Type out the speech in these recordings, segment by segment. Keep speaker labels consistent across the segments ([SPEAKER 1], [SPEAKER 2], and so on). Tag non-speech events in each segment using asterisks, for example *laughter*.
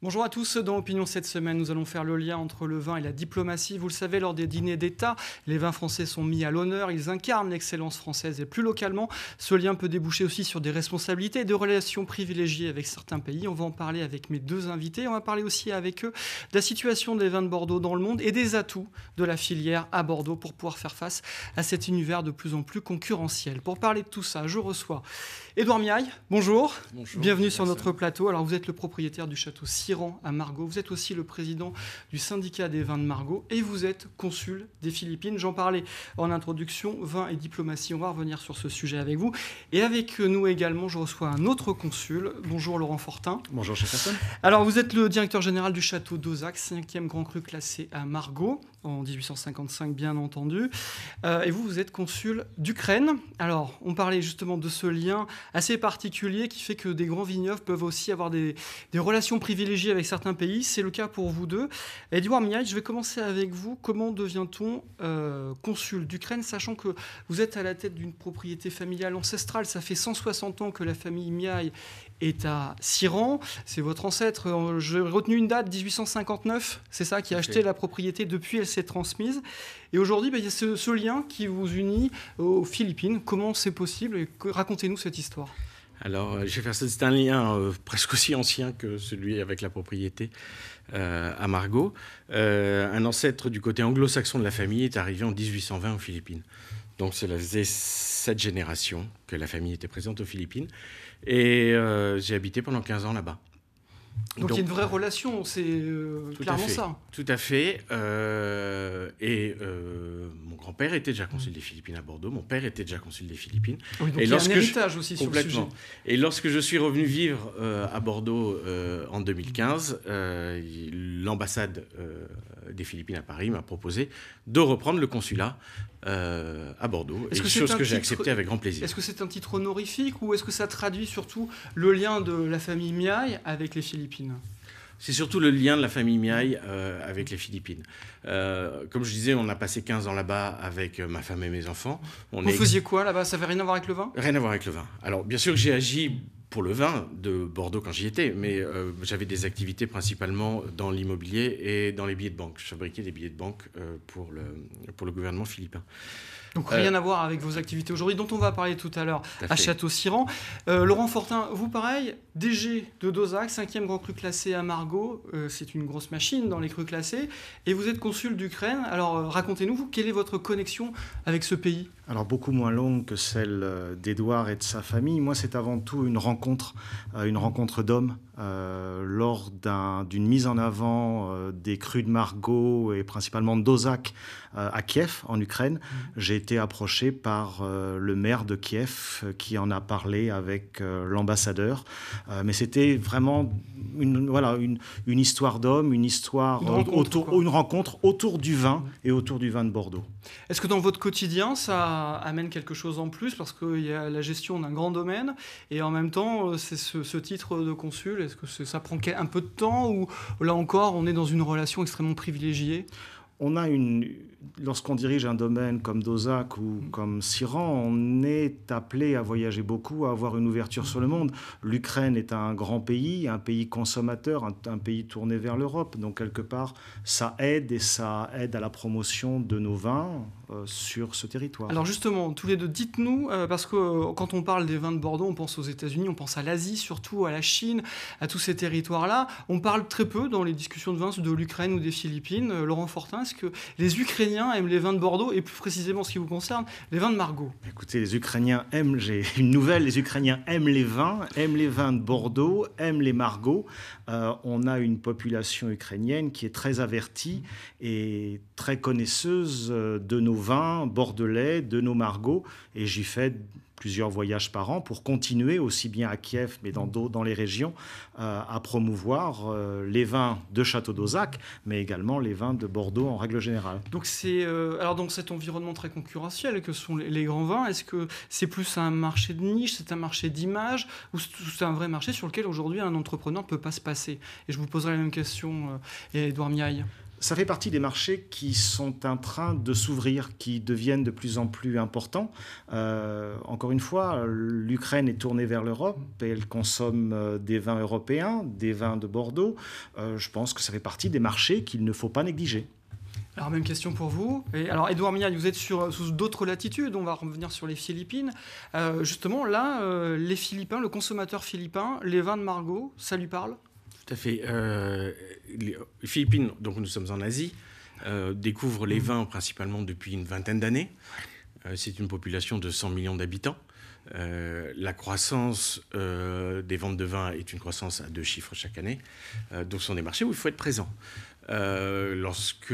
[SPEAKER 1] Bonjour à tous. Dans Opinion cette semaine, nous allons faire le lien entre le vin et la diplomatie. Vous le savez, lors des dîners d'État, les vins français sont mis à l'honneur. Ils incarnent l'excellence française et plus localement, ce lien peut déboucher aussi sur des responsabilités et des relations privilégiées avec certains pays. On va en parler avec mes deux invités. On va parler aussi avec eux de la situation des vins de Bordeaux dans le monde et des atouts de la filière à Bordeaux pour pouvoir faire face à cet univers de plus en plus concurrentiel. Pour parler de tout ça, je reçois Édouard Miaille, bonjour. Bienvenue sur notre plateau. Alors, vous êtes le propriétaire du château Siran à Margot. Vous êtes aussi le président du syndicat des vins de Margot et vous êtes consul des Philippines. J'en parlais en introduction, vin et diplomatie. On va revenir sur ce sujet avec vous. Et avec nous également, je reçois un autre consul. Bonjour Laurent Fortin. Bonjour Jefferson. Alors, vous êtes le directeur général du château d'Ozac, cinquième grand cru classé à Margot en 1855, bien entendu. Euh, et vous, vous êtes consul d'Ukraine. Alors, on parlait justement de ce lien assez particulier qui fait que des grands vignobles peuvent aussi avoir des, relations privilégiées avec certains pays. C'est le cas pour vous deux. Edouard Miaï, je vais commencer avec vous. Comment devient-on euh, consul d'Ukraine, sachant que vous êtes à la tête d'une propriété familiale ancestrale Ça fait 160 ans que la famille Miaille est à Siran. C'est votre ancêtre. Euh, j'ai retenu une date, 1859. C'est ça qui a acheté la propriété. Depuis, elle s'est transmise. Et aujourd'hui, bah, il y a ce lien qui vous unit aux Philippines. Comment c'est possible Racontez-nous cette histoire j'ai
[SPEAKER 2] alors, ça. Euh, c'est un lien euh, presque aussi ancien que celui avec la propriété euh, à Margot. un ancêtre du côté anglo-saxon de la famille est arrivé en 1820 aux Philippines. Donc, cela faisait sept générations que la famille était présente aux Philippines. Et j'ai habité pendant 15 ans là-bas. Donc, il y a une vraie
[SPEAKER 1] relation, c'est euh, clairement ça.
[SPEAKER 2] Tout à fait. Euh, et euh, mon grand-père était déjà consul des Philippines à Bordeaux, mon père était déjà consul des Philippines. et il y a un héritage aussi sur le sujet. Et lorsque je suis revenu vivre à Bordeaux en 2015, l'ambassade des Philippines à Paris m'a proposé de reprendre le consulat à Bordeaux. Est-ce que chose que j'ai accepté avec grand plaisir.
[SPEAKER 1] Est-ce que c'est un titre honorifique ou est-ce que ça traduit surtout le lien de la famille Miaille avec les Philippines
[SPEAKER 2] c'est surtout le lien de la famille Miaille euh, avec les Philippines. Euh, comme je disais, on a passé 15 ans là-bas avec euh, ma femme et mes enfants. On Vous faisiez quoi là-bas Ça n'avait rien à voir avec le vin Rien à voir avec le vin. Alors, bien sûr j'ai agi pour le vin de Bordeaux quand j'y étais, mais j'avais des activités principalement dans l'immobilier et dans les billets de banque. Je fabriquais des billets de banque pour, le, pour le gouvernement philippin rien euh, à voir
[SPEAKER 1] avec vos activités aujourd'hui, dont on va parler tout à l'heure à, Château-Siran. Euh, Laurent Fortin, vous pareil, DG de Dozac, cinquième grand cru classé à Margot. Euh, c'est une grosse machine dans les crues classées. Et vous êtes consul d'Ukraine.
[SPEAKER 3] Alors racontez-nous, quelle est votre connexion avec ce pays alors beaucoup moins longue que celle d'Edouard et de sa famille. Moi, c'est avant tout une rencontre, une rencontre d'hommes, euh, lors d'une mise en avant euh, des crues de Margot et principalement d'Ozak euh, à Kiev, en Ukraine, mhm. j'ai été approché par le maire de Kiev qui en a parlé avec l'ambassadeur. mais c'était vraiment une, histoire d'homme, une histoire rencontre, autour, une rencontre autour du vin mhm. et autour du vin de Bordeaux.
[SPEAKER 1] Est-ce que dans votre quotidien, ça amène quelque chose en plus Parce qu'il y a la gestion d'un grand domaine et en même temps, c'est ce titre de consul est-ce que ça prend
[SPEAKER 3] un peu de temps ou là encore, on est dans une relation extrêmement privilégiée On a une, lorsqu'on dirige un domaine comme Dozac ou mm. comme Siran, on est appelé à voyager beaucoup, à avoir une ouverture sur le mm. monde. L'Ukraine est un grand pays, un pays consommateur, un, pays tourné vers l'Europe. Donc quelque part, ça aide et ça aide à la promotion de nos vins euh, sur ce territoire. Alors
[SPEAKER 1] justement, tous les deux, dites-nous, euh, parce que euh, quand on parle des vins de Bordeaux, on pense aux États-Unis, on pense à l'Asie, surtout à la Chine, à tous ces territoires-là. On parle très peu dans les discussions de vins de l'Ukraine ou des Philippines. Laurent Fortin, est-ce que les
[SPEAKER 3] Ukrainiens Ukrainiens aiment les vins de Bordeaux et plus précisément, ce qui vous concerne, les vins de Margot Écoutez, les Ukrainiens aiment, j'ai *laughs* une nouvelle, les Ukrainiens aiment les vins, aiment les vins de Bordeaux, aiment les Margaux. Euh, on a une population ukrainienne qui est très avertie et très connaisseuse euh, de nos vins bordelais, de nos Margaux. Et j'y fais plusieurs voyages par an pour continuer aussi bien à Kiev mais dans, mm. dans les régions euh, à promouvoir euh, les vins de Château d'Ozac mais également les vins de Bordeaux en règle générale.
[SPEAKER 1] Donc c'est euh, alors dans cet environnement très concurrentiel que sont les, grands vins, est-ce que c'est plus un marché de niche, c'est un marché d'image ou c'est un vrai marché sur lequel aujourd'hui un entrepreneur ne peut pas se passer Et je vous poserai la même question Edouard Miaille
[SPEAKER 3] ça fait partie des marchés qui sont en train de s'ouvrir, qui deviennent de plus en plus importants. Euh, encore une fois, l'Ukraine est tournée vers l'Europe et elle consomme euh, des vins européens, des vins de Bordeaux. Euh, je pense que ça fait partie des marchés qu'il ne faut pas négliger.
[SPEAKER 1] Alors même question pour vous. Et alors Edouard Mignard, vous êtes sur, sous d'autres latitudes, on va revenir sur les Philippines. justement là, les Philippines, le consommateur philippin, les vins de Margot, ça lui parle
[SPEAKER 2] tout à fait. Euh, les Philippines, donc nous sommes en Asie, euh, découvrent les vins principalement depuis une vingtaine d'années. Euh, c'est une population de 100 millions d'habitants. la croissance des ventes de vin est une croissance à deux chiffres chaque année. donc ce sont des marchés où il faut être présent. lorsque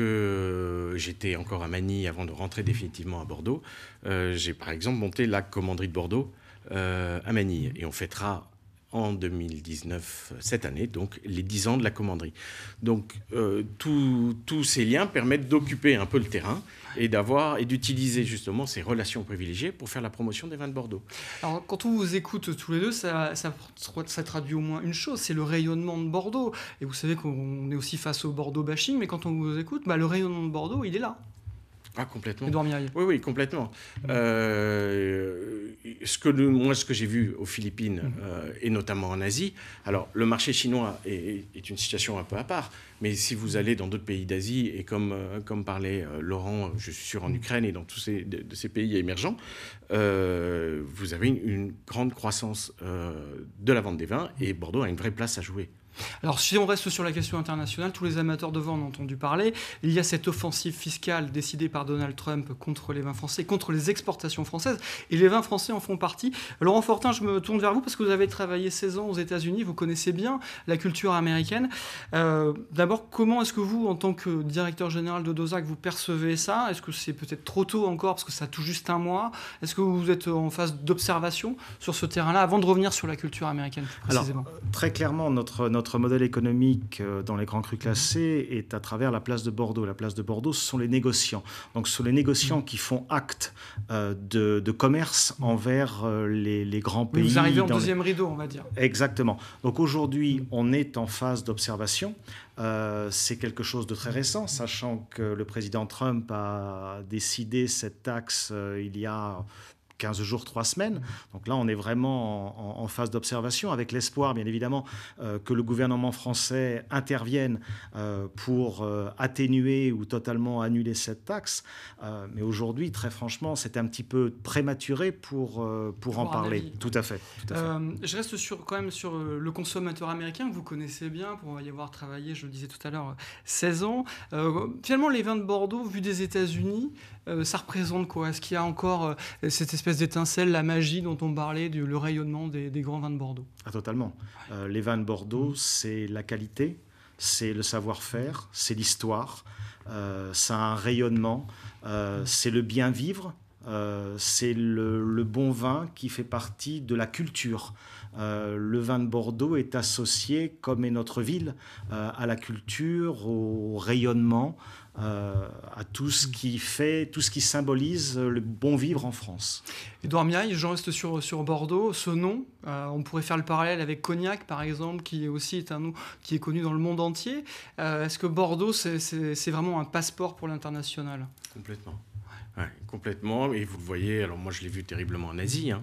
[SPEAKER 2] j'étais encore à Manille avant de rentrer définitivement à Bordeaux, j'ai par exemple monté la commanderie de Bordeaux à Manille. Et on fêtera en 2019, cette année, donc les 10 ans de la commanderie. Donc euh, tous ces liens permettent d'occuper un peu le terrain et d'avoir et d'utiliser justement ces relations privilégiées pour faire la promotion des vins de Bordeaux.
[SPEAKER 1] Alors quand on vous écoute tous les deux, ça, ça, traduit au moins une chose, c'est le rayonnement de Bordeaux. Et vous savez qu'on est aussi face au Bordeaux bashing, mais quand on vous écoute, bah, le rayonnement de Bordeaux, il est là.
[SPEAKER 2] Ah, complètement. Oui, oui, complètement. Euh, ce que moi, ce que j'ai vu aux Philippines mm. euh, et notamment en Asie, alors le marché chinois est, une situation un peu à part, mais si vous allez dans d'autres pays d'Asie et comme, euh, comme parlait Laurent, je suis sûr, en mm. Ukraine et dans tous ces, de, ces pays émergents, vous avez une grande croissance de la vente des vins et Bordeaux a une vraie place à jouer.
[SPEAKER 1] Alors si on reste sur la question internationale, tous les amateurs de vent ont entendu parler. Il y a cette offensive fiscale décidée par Donald Trump contre les vins français, contre les exportations françaises, et les vins français en font partie. Laurent Fortin, je me tourne vers vous parce que vous avez travaillé 16 ans aux États-Unis, vous connaissez bien la culture américaine. Euh, d'abord, comment est-ce que vous, en tant que directeur général de Dozac, vous percevez ça Est-ce que c'est peut-être trop tôt encore parce que ça a tout juste un mois Est-ce que vous êtes en phase d'observation sur ce terrain-là avant de revenir sur la culture américaine Alors, euh,
[SPEAKER 3] Très clairement, notre, notre notre modèle économique euh, dans les grands crus classés est à travers la place de Bordeaux. La place de Bordeaux, ce sont les négociants. Donc ce sont les négociants qui font acte euh, de, commerce envers euh, les, grands pays. Vous arrivez au deuxième rideau, on va dire. Exactement. Donc aujourd'hui, on est en phase d'observation. c'est quelque chose de très récent, sachant que le président Trump a décidé cette taxe il y a 15 jours, 3 semaines. Donc là, on est vraiment en, phase d'observation, avec l'espoir, bien évidemment, euh, que le gouvernement français intervienne euh, pour euh, atténuer ou totalement annuler cette taxe. mais aujourd'hui, très franchement, c'est un petit peu prématuré pour, pour, en parler. Tout à fait. Tout à
[SPEAKER 1] fait. je reste sur, quand même sur le consommateur américain que vous connaissez bien, pour y avoir travaillé, je le disais tout à l'heure, 16 ans. finalement, les vins de Bordeaux, vu des États-Unis, euh, ça représente quoi Est-ce qu'il y a encore euh, cette espèce d'étincelle, la magie dont on parlait, du, le rayonnement des, grands vins de Bordeaux
[SPEAKER 3] ah, Totalement. Euh, les vins de Bordeaux, c'est la qualité, c'est le savoir-faire, c'est l'histoire, c'est un rayonnement, c'est le bien vivre. c'est le, bon vin qui fait partie de la culture. le vin de Bordeaux est associé, comme est notre ville, à la culture, au rayonnement, euh, à tout ce qui fait, tout ce qui symbolise le bon vivre en France. Edouard Miaille, j'en reste sur,
[SPEAKER 1] sur Bordeaux. Ce nom, euh, on pourrait faire le parallèle avec Cognac, par exemple, qui aussi est un nom qui est connu dans le monde entier. Euh, est-ce que Bordeaux, c'est vraiment un passeport pour l'international
[SPEAKER 2] Complètement. Ouais, complètement. Et vous le voyez, alors moi je l'ai vu terriblement en Asie. Hein.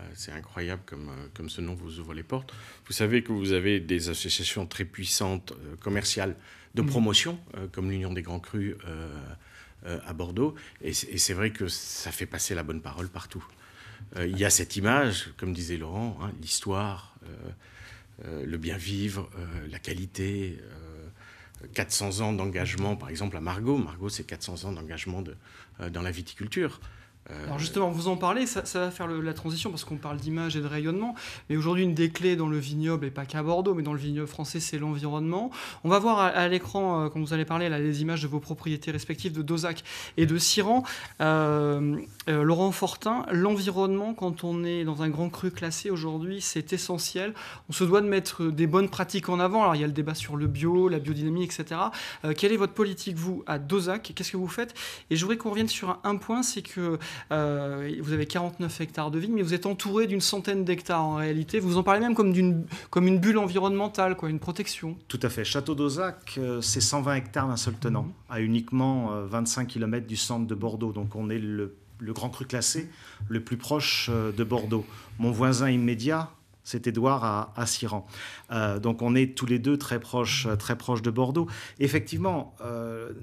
[SPEAKER 2] Euh, c'est incroyable comme, euh, comme ce nom vous ouvre les portes. Vous savez que vous avez des associations très puissantes euh, commerciales de mmh. promotion, comme l'Union des Grands Crus à Bordeaux, et c'est vrai que ça fait passer la bonne parole partout. Il y a cette image, comme disait Laurent, hein, l'histoire, le bien vivre, la qualité. 400 ans d'engagement, par exemple, à Margot. Margot, c'est 400 ans d'engagement dans la viticulture. Euh, Alors justement,
[SPEAKER 1] vous en parlez, ça, va faire
[SPEAKER 2] la transition
[SPEAKER 1] parce qu'on parle d'image et de rayonnement. Mais aujourd'hui, une des clés dans le vignoble, et pas qu'à Bordeaux, mais dans le vignoble français, c'est l'environnement. On va voir à, l'écran, euh, quand vous allez parler, les images de vos propriétés respectives de Dozac et de Siran. Euh, Laurent Fortin, l'environnement, quand on est dans un grand cru classé aujourd'hui, c'est essentiel. On se doit de mettre des bonnes pratiques en avant. Alors il y a le débat sur le bio, la biodynamie, etc. quelle est votre politique, vous, à Dozac Qu'est-ce que vous faites Et je voudrais qu'on revienne sur un point, c'est que... Euh, vous avez 49 hectares de vignes, mais vous êtes entouré d'une centaine d'hectares en réalité. Vous en parlez même comme d'une comme une bulle environnementale, quoi, une protection.
[SPEAKER 3] Tout à fait. Château d'Ozac, euh, c'est 120 hectares d'un seul tenant, mhm. à uniquement 25 euh, km du centre de Bordeaux. Donc on est le, grand cru classé le plus proche de Bordeaux. Mon voisin immédiat, c'est Édouard à, à donc on est tous les deux très proches, très proches de Bordeaux. Effectivement,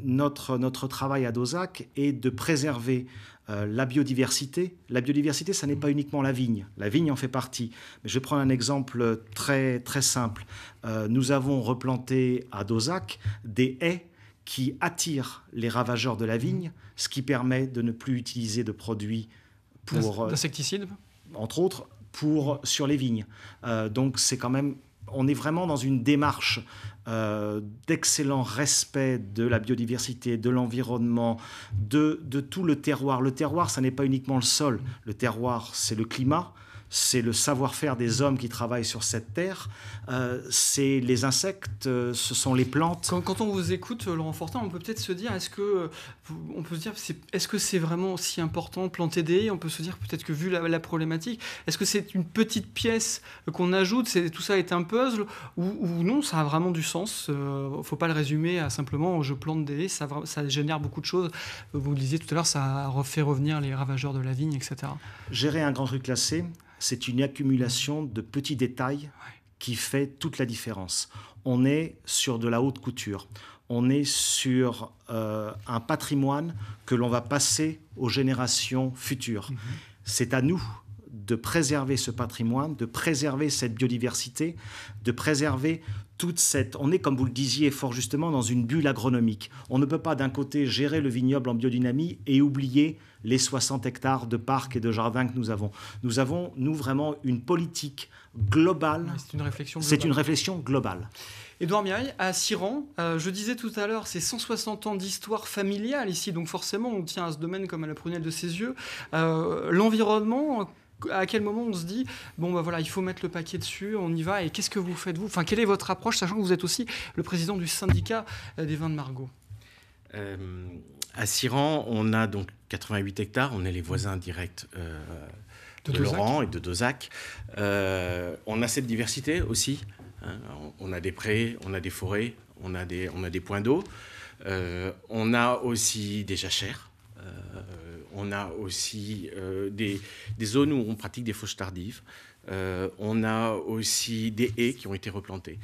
[SPEAKER 3] notre, notre travail à Dozac est de préserver euh, la biodiversité. La biodiversité, ça n'est mm. pas uniquement la vigne. La vigne en fait partie. Mais je prends un exemple très, très simple. Euh, nous avons replanté à Dozac des haies qui attirent les ravageurs de la vigne, mm. ce qui permet de ne plus utiliser de produits pour... Euh, d'insecticides Entre autres, pour, sur les vignes. donc c'est quand même on est vraiment dans une démarche euh, d'excellent respect de la biodiversité, de l'environnement, de, de, tout le terroir. Le terroir, ça n'est pas uniquement le sol. Le terroir, c'est le climat, c'est le savoir-faire des hommes qui travaillent sur cette terre, euh, c'est les insectes, euh, ce sont les plantes. Quand, on vous écoute, euh, Laurent Fortin, on peut peut-être se dire, est-ce que
[SPEAKER 1] on peut se dire, est-ce que c'est vraiment si important planter des haies On peut se dire peut-être que vu la, problématique, est-ce que c'est une petite pièce qu'on ajoute, tout ça est un puzzle ou, non Ça a vraiment du sens. ne faut pas le résumer à simplement je plante des haies, ça, génère beaucoup de choses. Vous le disiez tout à l'heure, ça fait revenir les ravageurs de la vigne, etc.
[SPEAKER 3] Gérer un grand truc classé, c'est une accumulation de petits détails qui fait toute la différence. On est sur de la haute couture, on est sur euh, un patrimoine que l'on va passer aux générations futures. Mhm. C'est à nous de préserver ce patrimoine, de préserver cette biodiversité, de préserver cette. On est, comme vous le disiez fort justement, dans une bulle agronomique. On ne peut pas d'un côté gérer le vignoble en biodynamie et oublier les 60 hectares de parcs et de jardins que nous avons. Nous avons, nous, vraiment une politique globale. C'est une
[SPEAKER 1] réflexion
[SPEAKER 3] globale. C'est une
[SPEAKER 1] Édouard à Siran, euh, je disais tout à l'heure, c'est 160 ans d'histoire familiale ici, donc forcément on tient à ce domaine comme à la prunelle de ses yeux. Euh, l'environnement, à quel moment on se dit bon ben voilà il faut mettre le paquet dessus on y va et qu'est-ce que vous faites vous enfin quelle est votre approche sachant que vous êtes aussi le président du syndicat euh, des vins de Margot
[SPEAKER 2] euh, à Siran on a donc 88 hectares on est les voisins directs euh, de, Laurent et de Dozac euh, on a cette diversité aussi hein. on a des prés on a des forêts on a des on a des points d'eau on a aussi des jachères euh, on a aussi euh, des, zones où on pratique des fauches tardives. Euh, on a aussi des haies qui ont été replantées.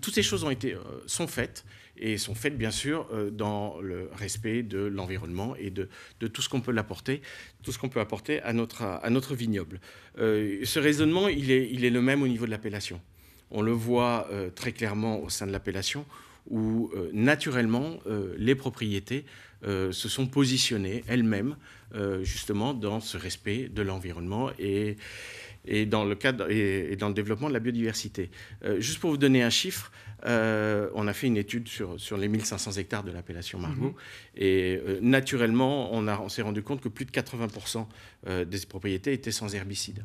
[SPEAKER 2] toutes ces choses ont été, sont faites et sont faites bien sûr dans le respect de l'environnement et de, tout ce qu'on peut l'apporter, tout ce qu'on peut apporter à notre, vignoble. ce raisonnement, il est, le même au niveau de l'appellation. On le voit très clairement au sein de l'appellation où euh, naturellement euh, les propriétés euh, se sont positionnées elles-mêmes justement dans ce respect de l'environnement et, et, dans le et, dans le développement de la biodiversité. juste pour vous donner un chiffre, on a fait une étude sur, sur les 1500 hectares de l'appellation Margot mhm. et naturellement on, on s'est rendu compte que plus de 80% des propriétés étaient sans herbicides.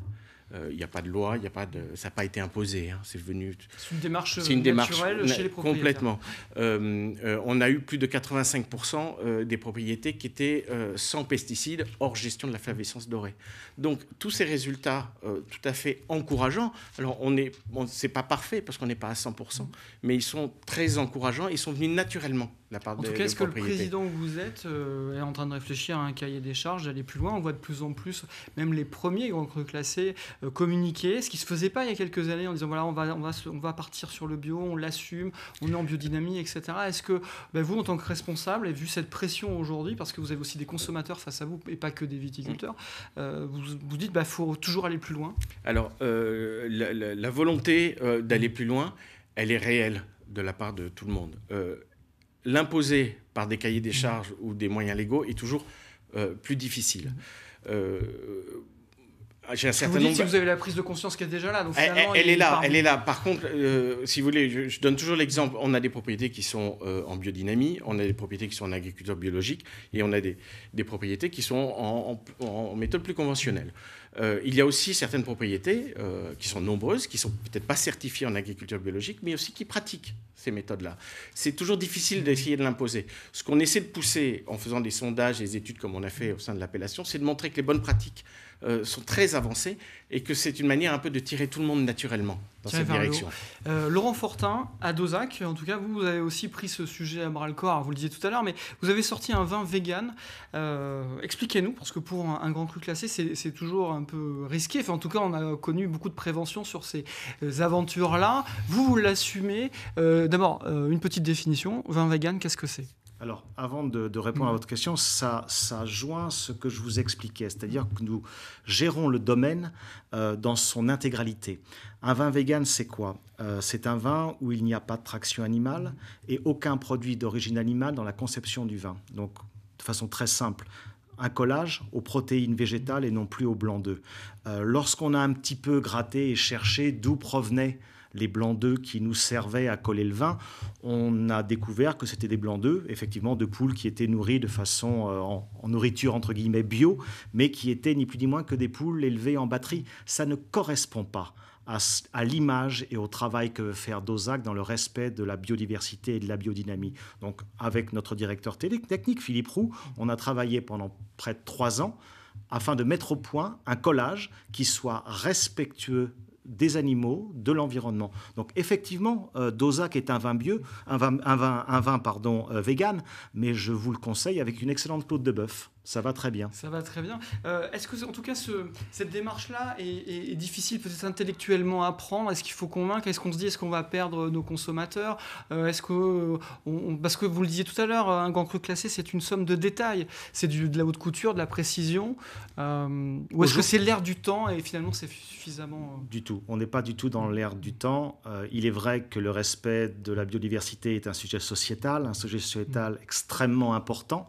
[SPEAKER 2] Il euh, n'y a pas de loi, il a pas de, ça n'a pas été imposé. Hein. c'est venu. C'est une démarche euh, une naturelle chez les propriétaires. Complètement. Euh, on a eu plus de 85% des propriétés qui étaient sans pesticides, hors gestion de la flavescence dorée. Donc tous ces résultats tout à fait encourageants. Alors on est, bon, c'est pas parfait parce qu'on n'est pas à 100%, mm. mais ils sont très encourageants. Ils sont venus naturellement en tout cas, est-ce que le président
[SPEAKER 1] où vous êtes euh, est en train de réfléchir à un cahier des charges, d'aller plus loin On voit de plus en plus, même les premiers grands classés, euh, communiquer, ce qui ne se faisait pas il y a quelques années en disant voilà, on va, on on va partir sur le bio, on l'assume, on est en biodynamie, etc. Est-ce que bah, vous, en tant que responsable, et vu cette pression aujourd'hui, parce que vous avez aussi des consommateurs face à vous et pas que des viticulteurs, mm. euh, vous vous dites bah faut toujours aller plus
[SPEAKER 2] loin Alors, la, volonté d'aller plus loin, elle est réelle de la part de tout le monde l'imposer par des cahiers des charges ou des moyens légaux est toujours euh, plus difficile. Euh, ah, vous si vous
[SPEAKER 1] avez la prise de conscience qui est déjà là. elle, est là, elle est
[SPEAKER 2] là. Par contre, euh, si vous voulez, je, donne toujours l'exemple. On a des propriétés qui sont euh, en biodynamie, on a des propriétés qui sont en agriculture biologique, et on a des, propriétés qui sont en, méthode plus conventionnelle. Euh, il y a aussi certaines propriétés qui sont nombreuses, qui sont peut-être pas certifiées en agriculture biologique, mais aussi qui pratiquent ces méthodes-là. C'est toujours difficile d'essayer de l'imposer. Ce qu'on essaie de pousser en faisant des sondages, et des études comme on a fait au sein de l'appellation, c'est de montrer que les bonnes pratiques euh, sont très avancés et que c'est une manière un peu de tirer tout le monde naturellement dans cette direction.
[SPEAKER 1] Euh, Laurent Fortin, à Dozac, en tout cas, vous, avez aussi pris ce sujet à bras le corps, vous le disiez tout à l'heure, mais vous avez sorti un vin vegan. Euh, expliquez-nous, parce que pour un, grand cru classé, c'est toujours un peu risqué. en tout cas, on a connu beaucoup de prévention sur ces aventures-là. Vous, vous l'assumez. D'abord, une petite définition. Vin vegan, qu'est-ce que c'est
[SPEAKER 3] alors, avant de, répondre à votre question, ça, joint ce que je vous expliquais, c'est-à-dire que nous gérons le domaine euh, dans son intégralité. Un vin vegan, c'est quoi euh, C'est un vin où il n'y a pas de traction animale et aucun produit d'origine animale dans la conception du vin. Donc, de façon très simple, un collage aux protéines végétales et non plus au blanc d'œufs. Euh, lorsqu'on a un petit peu gratté et cherché d'où provenait les blancs d'œufs qui nous servaient à coller le vin, on a découvert que c'était des blancs d'œufs, effectivement, de poules qui étaient nourries de façon euh, en, nourriture entre guillemets bio, mais qui étaient ni plus ni moins que des poules élevées en batterie. Ça ne correspond pas à, l'image et au travail que veut faire Dozac dans le respect de la biodiversité et de la biodynamie. Donc, avec notre directeur technique, Philippe Roux, on a travaillé pendant près de trois ans afin de mettre au point un collage qui soit respectueux des animaux, de l'environnement. Donc effectivement, euh, est un vin bio, un vin, un pardon, euh, vegan, mais je vous le conseille avec une excellente côte de bœuf. Ça va très bien. Ça
[SPEAKER 1] va très bien. Euh, est-ce que, en tout cas, cette démarche-là est, difficile peut-être intellectuellement à prendre Est-ce qu'il faut convaincre Est-ce qu'on se dit Est-ce qu'on va perdre euh, nos consommateurs euh, Est-ce que, on, parce que vous le disiez tout à l'heure, un grand cru classé, c'est une somme de détails. C'est de la haute couture, de la précision. ou est-ce que c'est l'air du temps et finalement c'est suffisamment
[SPEAKER 3] Du tout. On n'est pas du tout dans l'air du temps. il est vrai que le respect de la biodiversité est un sujet sociétal, un sujet sociétal extrêmement important.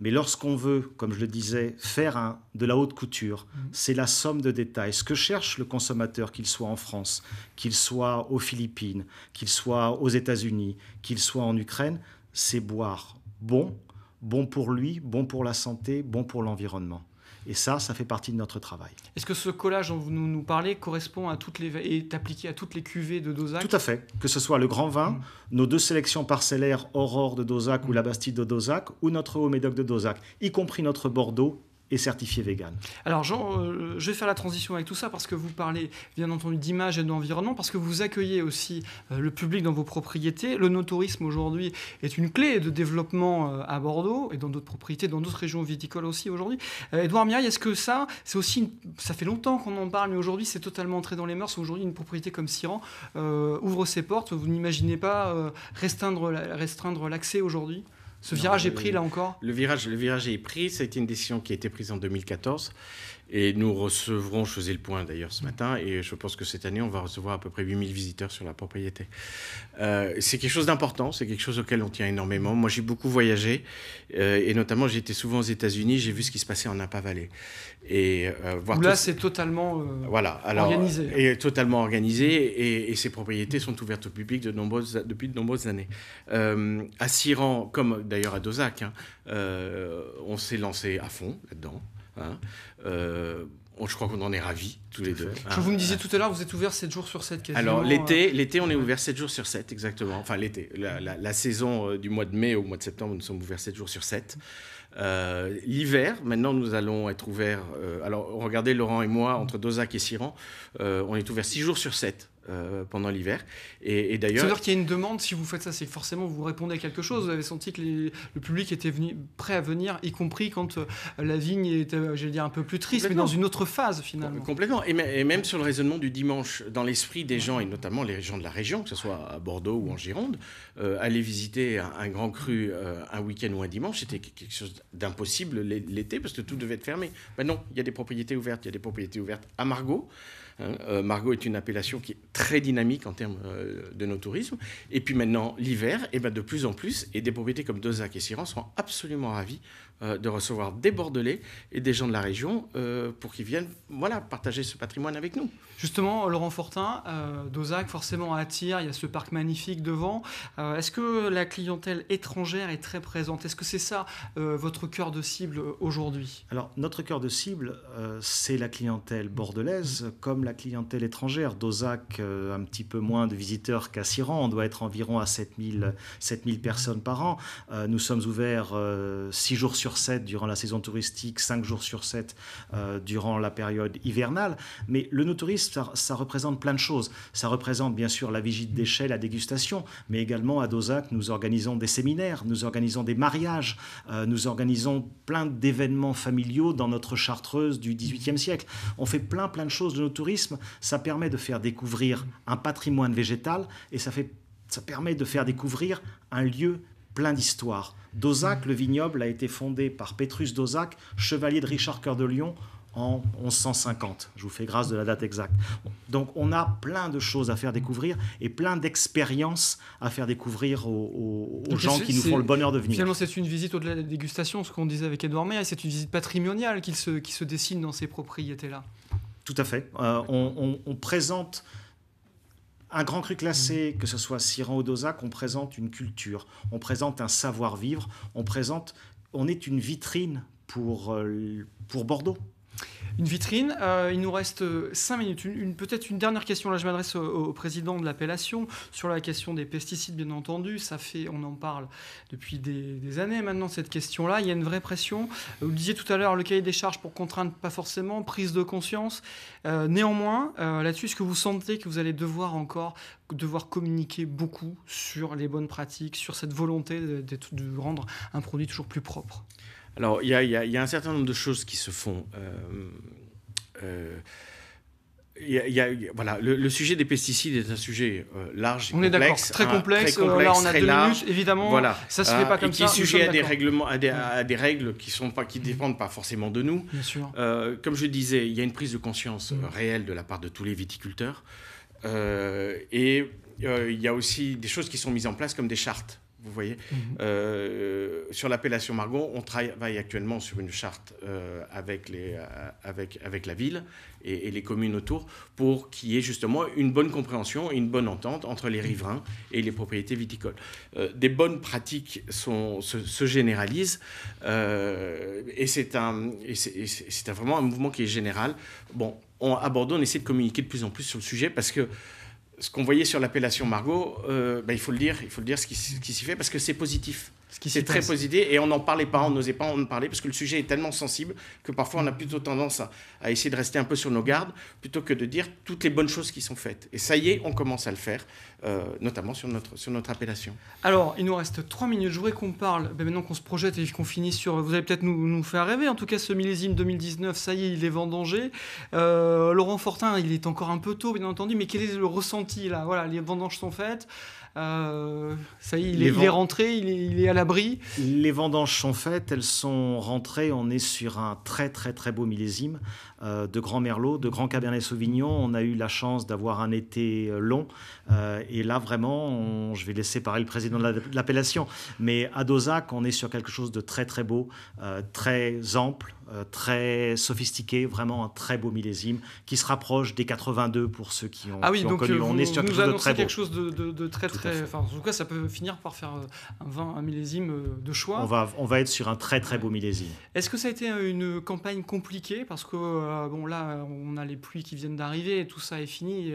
[SPEAKER 3] Mais lorsqu'on veut comme je le disais, faire de la haute couture, mm-hmm. c'est la somme de détails. Ce que cherche le consommateur, qu'il soit en France, qu'il soit aux Philippines, qu'il soit aux États-Unis, qu'il soit en Ukraine, c'est boire bon, bon pour lui, bon pour la santé, bon pour l'environnement. Et ça, ça fait partie de notre travail.
[SPEAKER 1] Est-ce que ce collage dont vous nous parlez correspond à toutes les, est appliqué à toutes les cuvées de Dozac Tout
[SPEAKER 3] à fait. Que ce soit le Grand Vin, mm. nos deux sélections parcellaires Aurore de Dozac ou mm. la Bastide de Dozac, ou notre Haut Médoc de Dozac, y compris notre Bordeaux et certifié vegan.
[SPEAKER 1] Alors Jean, euh, je vais faire la transition avec tout ça parce que vous parlez bien entendu d'image et d'environnement, parce que vous accueillez aussi euh, le public dans vos propriétés. Le no aujourd'hui est une clé de développement euh, à Bordeaux et dans d'autres propriétés, dans d'autres régions viticoles aussi aujourd'hui. Edouard Miaille, est-ce que ça, c'est aussi, ça fait longtemps qu'on en parle, mais aujourd'hui c'est totalement entré dans les mœurs. Aujourd'hui une propriété comme Siran ouvre ses portes, vous n'imaginez pas restreindre l'accès aujourd'hui ce virage est pris là encore
[SPEAKER 2] le virage, le virage est pris, ça une décision qui a été prise en 2014. Et nous recevrons, je faisais le point d'ailleurs ce matin, et je pense que cette année, on va recevoir à peu près 8000 visiteurs sur la propriété. Euh, c'est quelque chose d'important, c'est quelque chose auquel on tient énormément. Moi, j'ai beaucoup voyagé, euh, et notamment, j'étais souvent aux États-Unis, j'ai vu ce qui se passait en Napa Valley. Et, euh, là, c'est totalement voilà, organisé. Et totalement organisé, et, ces propriétés sont ouvertes au public de depuis de nombreuses années. à Siran, comme d'ailleurs à Dozac, hein, on s'est lancé à fond là-dedans. Hein. Euh, je crois qu'on en est ravis, tous les deux. Hein. Je vous me disiez
[SPEAKER 1] tout à l'heure, vous êtes ouvert 7 jours sur 7 Alors, l'été, hein.
[SPEAKER 2] l'été on est ouvert 7 jours sur 7, exactement. Enfin, l'été. La, saison euh, du mois de mai au mois de septembre, nous sommes ouverts 7 jours sur 7. Euh, l'hiver, maintenant, nous allons être ouverts. alors, regardez, Laurent et moi, entre Dozac et Siran, on est ouvert 6 jours sur 7. Euh, pendant l'hiver. Et, d'ailleurs. C'est-à-dire qu'il y a une demande, si
[SPEAKER 1] vous faites ça, c'est que forcément vous répondez à quelque chose. Vous avez senti que le public était venu, prêt à venir, y compris quand euh, la vigne était euh, j'allais dire, un peu plus triste, mais dans une autre phase finalement.
[SPEAKER 2] Complètement. Et, même sur le raisonnement du dimanche, dans l'esprit des gens, et notamment les gens de la région, que ce soit à Bordeaux ou en Gironde, aller visiter un, grand cru un week-end ou un dimanche, c'était quelque chose d'impossible l'été parce que tout devait être fermé. non il y a des propriétés ouvertes. Il y a des propriétés ouvertes à Margot. Hein, euh, Margot est une appellation qui est très dynamique en termes euh, de nos tourismes. Et puis maintenant, l'hiver, eh ben, de plus en plus, et des propriétés comme Dozac et Siran sont absolument ravis euh, de recevoir des Bordelais et des gens de la région euh, pour qu'ils viennent voilà, partager ce patrimoine avec nous.
[SPEAKER 1] Justement, Laurent Fortin, euh, Dozac forcément attire, il y a ce parc magnifique devant. Est-ce que la clientèle étrangère est très présente Est-ce que c'est ça votre cœur de cible aujourd'hui
[SPEAKER 3] Alors, notre cœur de cible, c'est la clientèle bordelaise comme la clientèle étrangère. Dozac, un petit peu moins de visiteurs qu'à Siran, on doit être environ à 7000 personnes par an. Nous sommes ouverts 6 jours sur sur 7 durant la saison touristique, 5 jours sur 7 euh, durant la période hivernale. Mais le no-tourisme, ça, représente plein de choses. Ça représente bien sûr la visite d'échelle la dégustation, mais également à Dozac, nous organisons des séminaires, nous organisons des mariages, euh, nous organisons plein d'événements familiaux dans notre chartreuse du XVIIIe siècle. On fait plein, plein de choses de no-tourisme. Ça permet de faire découvrir un patrimoine végétal et ça fait ça permet de faire découvrir un lieu plein d'histoires. Dozac, le vignoble, a été fondé par Pétrus Dozac, chevalier de Richard Cœur de Lion, en 1150. Je vous fais grâce de la date exacte. Donc on a plein de choses à faire découvrir et plein d'expériences à faire découvrir aux, gens qui nous font le bonheur de venir.
[SPEAKER 1] c'est une visite au-delà de la dégustation, ce qu'on disait avec Edouard Meyer, c'est une visite patrimoniale qui se, qui se dessine dans ces propriétés-là.
[SPEAKER 3] Tout à fait. Euh, on, présente un grand cru classé, mm. que ce soit Siran ou Dozac, on présente une culture, on présente un savoir-vivre, on présente, on est une vitrine pour euh, Bordeaux une vitrine. Euh, il nous reste 5 euh, minutes.
[SPEAKER 1] Une, Peut-être une dernière question. Là, je m'adresse au, président de l'appellation sur la question des pesticides, bien entendu. Ça fait, on en parle depuis des, années maintenant, cette question-là. Il y a une vraie pression. Euh, vous disiez tout à l'heure, le cahier des charges pour contrainte, pas forcément, prise de conscience. néanmoins, là-dessus, est-ce que vous sentez que vous allez devoir encore devoir communiquer beaucoup sur les bonnes pratiques, sur cette volonté de rendre un produit toujours plus propre
[SPEAKER 2] alors, il y, a, un certain nombre de choses qui se font. Il voilà, le, sujet des pesticides est un sujet euh, large, et on complexe, est très, complexe, très hein, complexe. Euh, là, on a deux évidemment. Voilà, ça se fait pas euh, comme et qui est sujet à des règlements, à des, règles qui sont pas, qui dépendent pas forcément de nous. sûr. comme je disais, il y a une prise de conscience réelle de la part de tous les viticulteurs, et il y a aussi des choses qui sont mises en place comme des chartes vous voyez. Mhm. Euh, sur l'appellation margot on travaille actuellement sur une charte euh, avec, les, euh, avec, avec la ville et, les communes autour pour qu'il y ait justement une bonne compréhension une bonne entente entre les mhm. riverains et les propriétés viticoles. des bonnes pratiques sont, se, généralisent et c'est un, vraiment un mouvement qui est général. Bon, on, à Bordeaux, on essaie de communiquer de plus en plus sur le sujet parce que ce qu'on voyait sur l'appellation Margot, euh, bah, il faut le dire, il faut le dire ce qui s'y fait parce que c'est positif. Ce qui C'est très positif et on n'en parlait pas, on n'osait pas en parler parce que le sujet est tellement sensible que parfois on a plutôt tendance à, essayer de rester un peu sur nos gardes plutôt que de dire toutes les bonnes choses qui sont faites. Et ça y est, on commence à le faire, euh, notamment sur notre, sur notre appellation.
[SPEAKER 1] Alors, il nous reste trois minutes. Je voudrais qu'on parle, ben, maintenant qu'on se projette et qu'on finisse sur. Vous allez peut-être nous, nous, faire rêver, en tout cas ce millésime 2019, ça y est, il est vendangé. Euh, Laurent Fortin, il est encore un peu tôt, bien entendu, mais quel est le ressenti là Voilà, les vendanges sont faites. Euh, ça y est, il, est,
[SPEAKER 3] rentré, il est, à l'abri. Les vendanges sont faites, elles sont rentrées. On est sur un très très très beau millésime euh, de Grand Merlot, de Grand Cabernet Sauvignon. On a eu la chance d'avoir un été euh, long. et là, vraiment, je vais laisser parler le président de l'appellation. Mais à Dozac, on est sur quelque chose de très très beau, très ample, euh, très sophistiqué, vraiment un très beau millésime qui se rapproche des 82 pour ceux qui ont, ah oui, donc euh, on est sur quelque chose de très quelque
[SPEAKER 1] chose de, très très. Enfin, en tout cas, ça peut finir par faire euh, un vin, un millésime de choix. On va,
[SPEAKER 3] on va être sur un très très beau millésime.
[SPEAKER 1] Est-ce que ça a été une campagne compliquée parce que bon là, on a les pluies qui viennent d'arriver, et tout ça est fini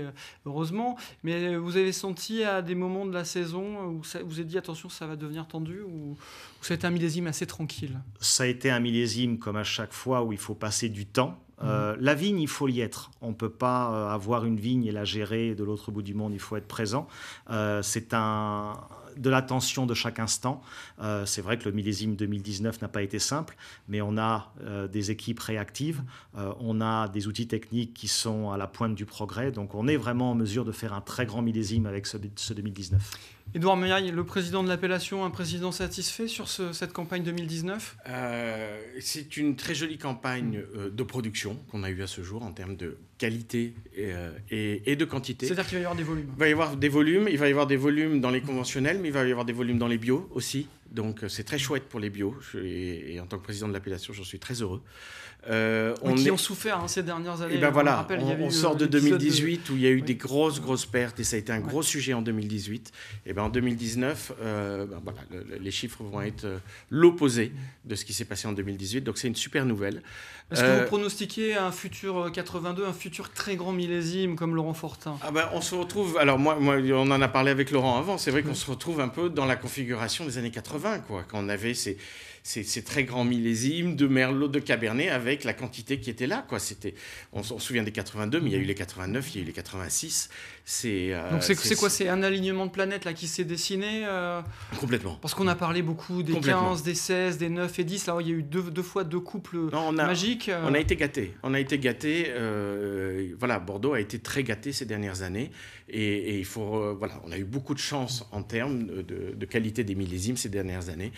[SPEAKER 1] heureusement. Mais vous avez senti à des moments de la saison où vous avez dit attention, ça va devenir tendu ou, ou ça a été un millésime assez tranquille
[SPEAKER 3] Ça a été un millésime comme à chaque chaque fois où il faut passer du temps. Euh, mhm. la vigne, il faut y être. On ne peut pas euh, avoir une vigne et la gérer de l'autre bout du monde, il faut être présent. Euh, c'est un, de l'attention de chaque instant. Euh, c'est vrai que le millésime 2019 n'a pas été simple, mais on a euh, des équipes réactives, euh, on a des outils techniques qui sont à la pointe du progrès, donc on est vraiment en mesure de faire un très grand millésime avec ce, 2019. Édouard Mey,
[SPEAKER 1] le président de l'appellation, un président satisfait sur cette campagne 2019
[SPEAKER 2] C'est une très jolie campagne de production qu'on a eue à ce jour en termes de qualité euh, et, de quantité. C'est-à-dire qu'il des volumes. Il va y avoir des volumes, il va y avoir des volumes dans les conventionnels, mais il va y avoir des volumes dans les bio aussi. Donc euh, c'est très mm. chouette pour les bio. et, en tant que président de l'appellation, j'en suis très heureux. Euh, on qui ont souffert hein, ces dernières eh années. ben voilà, on, sort euh, de 2018 où il y a eu des grosses, grosses pertes et ça a été un gros sujet en 2018. Et eh ben en 2019, ben voilà, les chiffres vont être l'opposé de ce qui s'est passé en 2018. Donc c'est une super nouvelle. Est-ce que vous
[SPEAKER 1] pronostiquez un futur 82, un futur très grand millésime comme Laurent Fortin
[SPEAKER 2] ah ben, On se retrouve, alors moi, moi, on en a parlé avec Laurent avant, c'est vrai qu'on se retrouve un peu dans la configuration des années 80. 80, quoi, quand on avait ces, ces, très grands millésimes de Merlot, de Cabernet, avec la quantité qui était là. Quoi. C'était, on, se souvient des 82, mais il y a eu les 89, il y a eu les 86. C'est, euh, Donc c'est, quoi
[SPEAKER 1] C'est un alignement de planètes là, qui s'est dessiné euh? Complètement. Parce qu'on a parlé beaucoup des 15, des 16, des 9 et 10. Là, il y a eu deux, deux fois deux couples magiques. Euh. On a été gâtés.
[SPEAKER 2] On a été gâtés. voilà, Bordeaux a été très gâté ces dernières années. Et, il faut, voilà, on a eu beaucoup de chance en termes de, qualité des millésimes ces dernières années.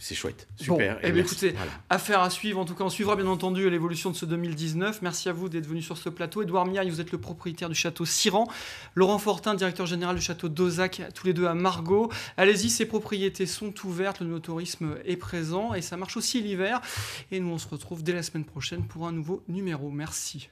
[SPEAKER 2] C'est chouette, super. Eh et ben, écoutez,
[SPEAKER 1] affaire à suivre. En tout cas, on suivra bien entendu l'évolution de ce 2019. Merci à vous d'être venu sur ce plateau. Edouard Miaille, vous êtes le propriétaire du château Siran. Laurent Fortin, directeur général du château d'Ozac, tous les deux à Margot. Allez-y, ces propriétés sont ouvertes. Le tourisme est présent et ça marche aussi l'hiver. Et nous, on se retrouve dès la semaine prochaine pour un nouveau numéro. Merci.